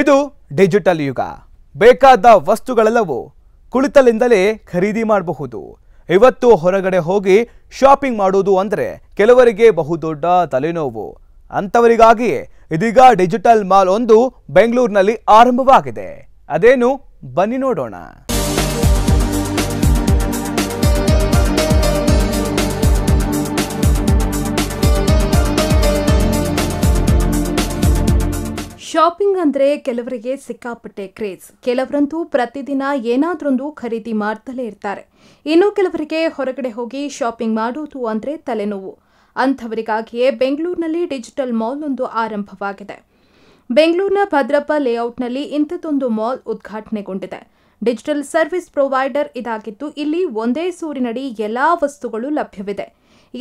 ಇದು ಡಿಜಿಟಲ್ ಯುಗ ಬೇಕಾದ ವಸ್ತುಗಳೆಲ್ಲವೂ ಕುಳಿತಲಿಂದಲೇ ಖರೀದಿ ಮಾಡಬಹುದು ಇವತ್ತು ಹೊರಗಡೆ ಹೋಗಿ ಶಾಪಿಂಗ್ ಮಾಡುವುದು ಅಂದರೆ ಕೆಲವರಿಗೆ ಬಹುದೊಡ್ಡ ತಲೆನೋವು ಅಂಥವರಿಗಾಗಿಯೇ ಇದೀಗ ಡಿಜಿಟಲ್ ಮಾಲ್ ಒಂದು ಬೆಂಗಳೂರಿನಲ್ಲಿ ಆರಂಭವಾಗಿದೆ ಅದೇನು ಬನ್ನಿ ನೋಡೋಣ ಶಾಪಿಂಗ್ ಅಂದರೆ ಕೆಲವರಿಗೆ ಸಿಕ್ಕಾಪಟ್ಟೆ ಕ್ರೇಜ್ ಕೆಲವರಂತೂ ಪ್ರತಿದಿನ ಏನಾದ್ರೊಂದು ಖರೀದಿ ಮಾಡ್ತಲೇ ಇರ್ತಾರೆ ಇನ್ನು ಕೆಲವರಿಗೆ ಹೊರಗಡೆ ಹೋಗಿ ಶಾಪಿಂಗ್ ಮಾಡೋದು ಅಂದರೆ ತಲೆನೋವು ಅಂಥವರಿಗಾಗಿಯೇ ಬೆಂಗಳೂರಿನಲ್ಲಿ ಡಿಜಿಟಲ್ ಮಾಲ್ ಒಂದು ಆರಂಭವಾಗಿದೆ ಬೆಂಗಳೂರಿನ ಭದ್ರಪ್ಪ ಲೇಔಟ್ನಲ್ಲಿ ಇಂಥದ್ದೊಂದು ಮಾಲ್ ಉದ್ಘಾಟನೆಗೊಂಡಿದೆ ಡಿಜಿಟಲ್ ಸರ್ವಿಸ್ ಪ್ರೊವೈಡರ್ ಇದಾಗಿದ್ದು ಇಲ್ಲಿ ಒಂದೇ ಸೂರಿನಡಿ ಎಲ್ಲಾ ವಸ್ತುಗಳು ಲಭ್ಯವಿದೆ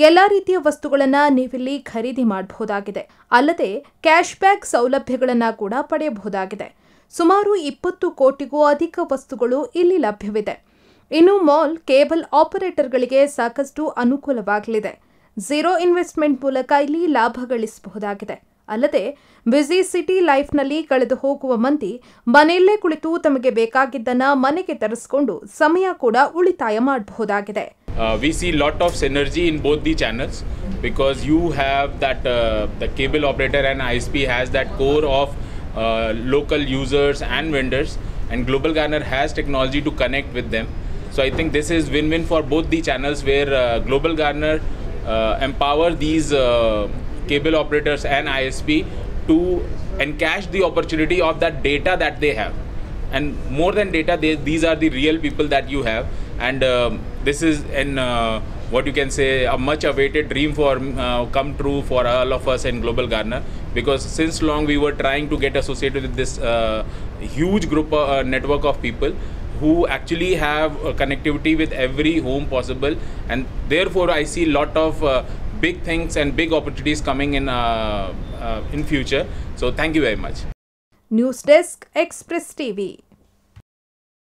ಎಲ್ಲ ರೀತಿಯ ವಸ್ತುಗಳನ್ನು ನೀವಿಲ್ಲಿ ಖರೀದಿ ಮಾಡಬಹುದಾಗಿದೆ ಅಲ್ಲದೆ ಕ್ಯಾಶ್ ಬ್ಯಾಕ್ ಸೌಲಭ್ಯಗಳನ್ನು ಕೂಡ ಪಡೆಯಬಹುದಾಗಿದೆ ಸುಮಾರು ಇಪ್ಪತ್ತು ಕೋಟಿಗೂ ಅಧಿಕ ವಸ್ತುಗಳು ಇಲ್ಲಿ ಲಭ್ಯವಿದೆ ಇನ್ನು ಮಾಲ್ ಕೇಬಲ್ ಆಪರೇಟರ್ಗಳಿಗೆ ಸಾಕಷ್ಟು ಅನುಕೂಲವಾಗಲಿದೆ ಝೀರೋ ಇನ್ವೆಸ್ಟ್ಮೆಂಟ್ ಮೂಲಕ ಇಲ್ಲಿ ಲಾಭ ಗಳಿಸಬಹುದಾಗಿದೆ ಅಲ್ಲದೆ ಬ್ಯುಸಿ ಸಿಟಿ ಲೈಫ್ನಲ್ಲಿ ಕಳೆದು ಹೋಗುವ ಮಂದಿ ಮನೆಯಲ್ಲೇ ಕುಳಿತು ತಮಗೆ ಬೇಕಾಗಿದ್ದನ್ನು ಮನೆಗೆ ತರಿಸಿಕೊಂಡು ಸಮಯ ಕೂಡ ಉಳಿತಾಯ ಮಾಡಬಹುದಾಗಿದೆ Uh, we see lot of synergy in both the channels because you have that uh, the cable operator and ISP has that core of uh, local users and vendors and Global Garner has technology to connect with them. So I think this is win-win for both the channels where uh, Global Garner uh, empower these uh, cable operators and ISP to encash the opportunity of that data that they have. And more than data, they, these are the real people that you have and uh, this is an uh, what you can say a much awaited dream for uh, come true for all of us in global gardener because since long we were trying to get associated with this uh, huge group uh, network of people who actually have uh, connectivity with every home possible and therefore i see lot of uh, big things and big opportunities coming in in future so thank you very much News Desk, Express TV.